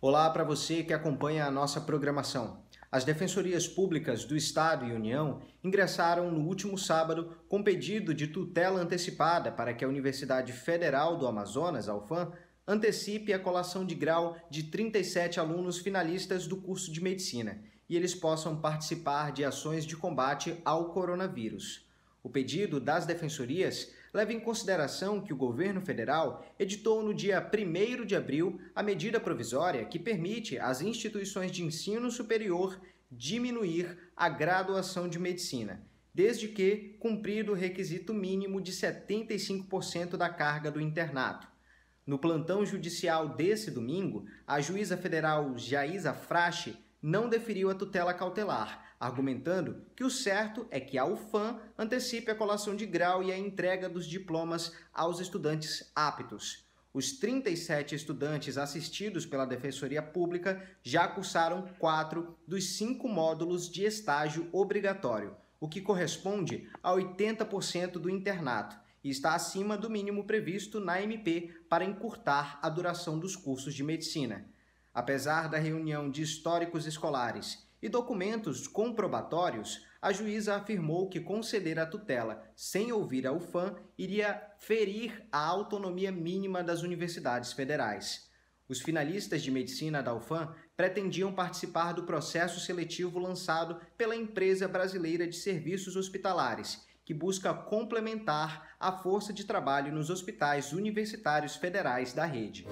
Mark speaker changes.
Speaker 1: Olá para você que acompanha a nossa programação. As defensorias públicas do Estado e União ingressaram no último sábado com pedido de tutela antecipada para que a Universidade Federal do Amazonas, a UFAM, antecipe a colação de grau de 37 alunos finalistas do curso de medicina e eles possam participar de ações de combate ao coronavírus. O pedido das defensorias leva em consideração que o governo federal editou no dia 1 de abril a medida provisória que permite às instituições de ensino superior diminuir a graduação de medicina, desde que cumprido o requisito mínimo de 75% da carga do internato. No plantão judicial desse domingo, a juíza federal Jaiza Frache não deferiu a tutela cautelar, argumentando que o certo é que a UFAM antecipe a colação de grau e a entrega dos diplomas aos estudantes aptos. Os 37 estudantes assistidos pela Defensoria Pública já cursaram quatro dos cinco módulos de estágio obrigatório, o que corresponde a 80% do internato e está acima do mínimo previsto na MP para encurtar a duração dos cursos de medicina. Apesar da reunião de históricos escolares e documentos comprobatórios, a juíza afirmou que conceder a tutela sem ouvir a UFAM iria ferir a autonomia mínima das universidades federais. Os finalistas de medicina da UFAM pretendiam participar do processo seletivo lançado pela empresa brasileira de serviços hospitalares, que busca complementar a força de trabalho nos hospitais universitários federais da rede.